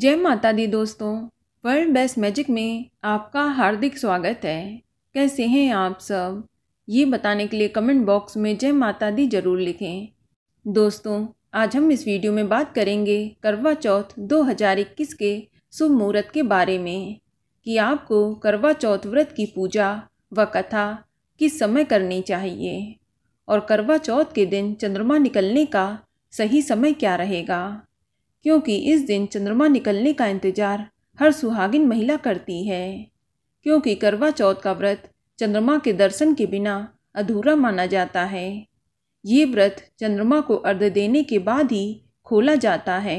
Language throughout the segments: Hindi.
जय माता दी दोस्तों वर्ल्ड बेस्ट मैजिक में आपका हार्दिक स्वागत है कैसे हैं आप सब ये बताने के लिए कमेंट बॉक्स में जय माता दी ज़रूर लिखें दोस्तों आज हम इस वीडियो में बात करेंगे करवा चौथ 2021 के शुभ मुहूर्त के बारे में कि आपको करवा चौथ व्रत की पूजा व कथा किस समय करनी चाहिए और करवा चौथ के दिन चंद्रमा निकलने का सही समय क्या रहेगा क्योंकि इस दिन चंद्रमा निकलने का इंतजार हर सुहागिन महिला करती है क्योंकि करवा चौथ का व्रत चंद्रमा के दर्शन के बिना अधूरा माना जाता है ये व्रत चंद्रमा को अर्ध देने के बाद ही खोला जाता है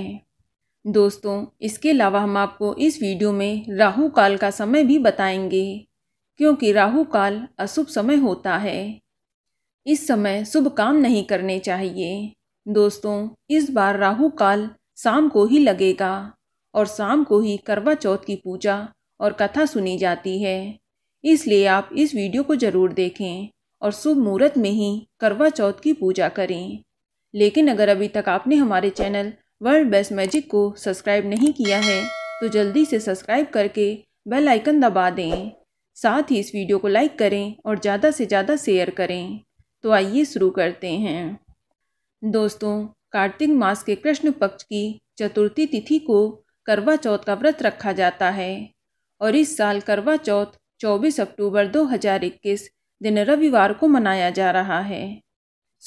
दोस्तों इसके अलावा हम आपको इस वीडियो में राहु काल का समय भी बताएंगे क्योंकि राहु काल अशुभ समय होता है इस समय शुभ काम नहीं करने चाहिए दोस्तों इस बार राहु काल शाम को ही लगेगा और शाम को ही करवा चौथ की पूजा और कथा सुनी जाती है इसलिए आप इस वीडियो को ज़रूर देखें और शुभ मुहूर्त में ही करवा चौथ की पूजा करें लेकिन अगर अभी तक आपने हमारे चैनल वर्ल्ड बेस्ट मैजिक को सब्सक्राइब नहीं किया है तो जल्दी से सब्सक्राइब करके बेल आइकन दबा दें साथ ही इस वीडियो को लाइक करें और ज़्यादा से ज़्यादा शेयर करें तो आइए शुरू करते हैं दोस्तों कार्तिक मास के कृष्ण पक्ष की चतुर्थी तिथि को करवा चौथ का व्रत रखा जाता है और इस साल करवा चौथ 24 अक्टूबर 2021 दिन रविवार को मनाया जा रहा है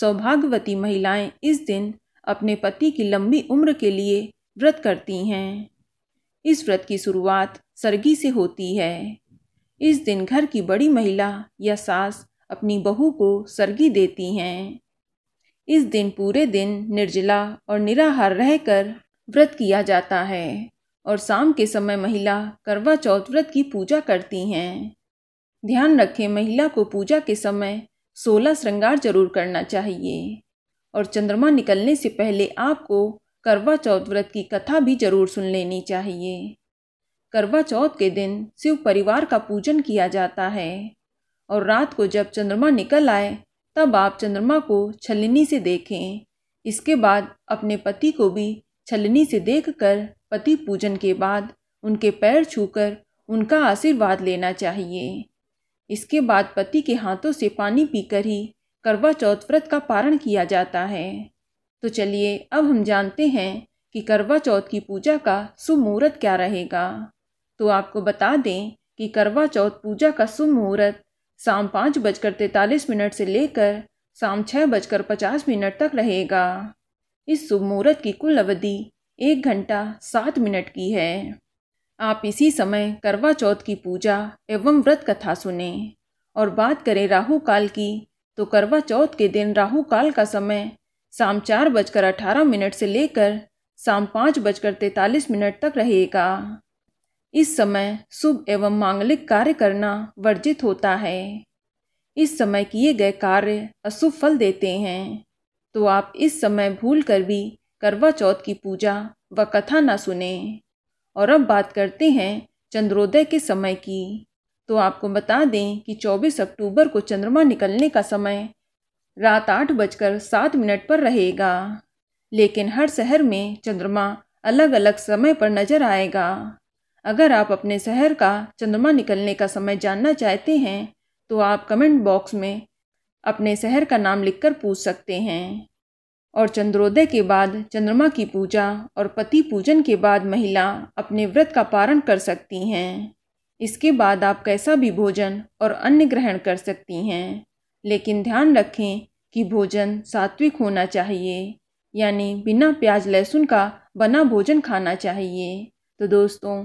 सौभाग्यवती महिलाएं इस दिन अपने पति की लंबी उम्र के लिए व्रत करती हैं इस व्रत की शुरुआत सरगी से होती है इस दिन घर की बड़ी महिला या सास अपनी बहू को सरगी देती हैं इस दिन पूरे दिन निर्जला और निराहार रहकर व्रत किया जाता है और शाम के समय महिला करवा चौथ व्रत की पूजा करती हैं ध्यान रखें महिला को पूजा के समय सोलह श्रृंगार जरूर करना चाहिए और चंद्रमा निकलने से पहले आपको करवा चौथ व्रत की कथा भी जरूर सुन लेनी चाहिए करवा चौथ के दिन शिव परिवार का पूजन किया जाता है और रात को जब चंद्रमा निकल आए तब आप चंद्रमा को छलनी से देखें इसके बाद अपने पति को भी छलनी से देखकर पति पूजन के बाद उनके पैर छूकर उनका आशीर्वाद लेना चाहिए इसके बाद पति के हाथों से पानी पीकर ही करवा चौथ व्रत का पारण किया जाता है तो चलिए अब हम जानते हैं कि करवा चौथ की पूजा का शुभ मुहूर्त क्या रहेगा तो आपको बता दें कि करवा चौथ पूजा का शुभ मुहूर्त शाम पाँच बजकर तैंतालीस मिनट से लेकर शाम छः बजकर पचास मिनट तक रहेगा इस शुभ मुहूर्त की कुल अवधि एक घंटा सात मिनट की है आप इसी समय करवा चौथ की पूजा एवं व्रत कथा सुने और बात करें राहु काल की तो करवा चौथ के दिन राहु काल का समय शाम चार बजकर अठारह मिनट से लेकर शाम पाँच बजकर तैंतालीस मिनट तक रहेगा इस समय शुभ एवं मांगलिक कार्य करना वर्जित होता है इस समय किए गए कार्य अशुभ फल देते हैं तो आप इस समय भूल कर भी करवा चौथ की पूजा व कथा ना सुने और अब बात करते हैं चंद्रोदय के समय की तो आपको बता दें कि 24 अक्टूबर को चंद्रमा निकलने का समय रात आठ बजकर सात मिनट पर रहेगा लेकिन हर शहर में चंद्रमा अलग अलग समय पर नजर आएगा अगर आप अपने शहर का चंद्रमा निकलने का समय जानना चाहते हैं तो आप कमेंट बॉक्स में अपने शहर का नाम लिखकर पूछ सकते हैं और चंद्रोदय के बाद चंद्रमा की पूजा और पति पूजन के बाद महिला अपने व्रत का पारण कर सकती हैं इसके बाद आप कैसा भी भोजन और अन्य ग्रहण कर सकती हैं लेकिन ध्यान रखें कि भोजन सात्विक होना चाहिए यानी बिना प्याज लहसुन का बना भोजन खाना चाहिए तो दोस्तों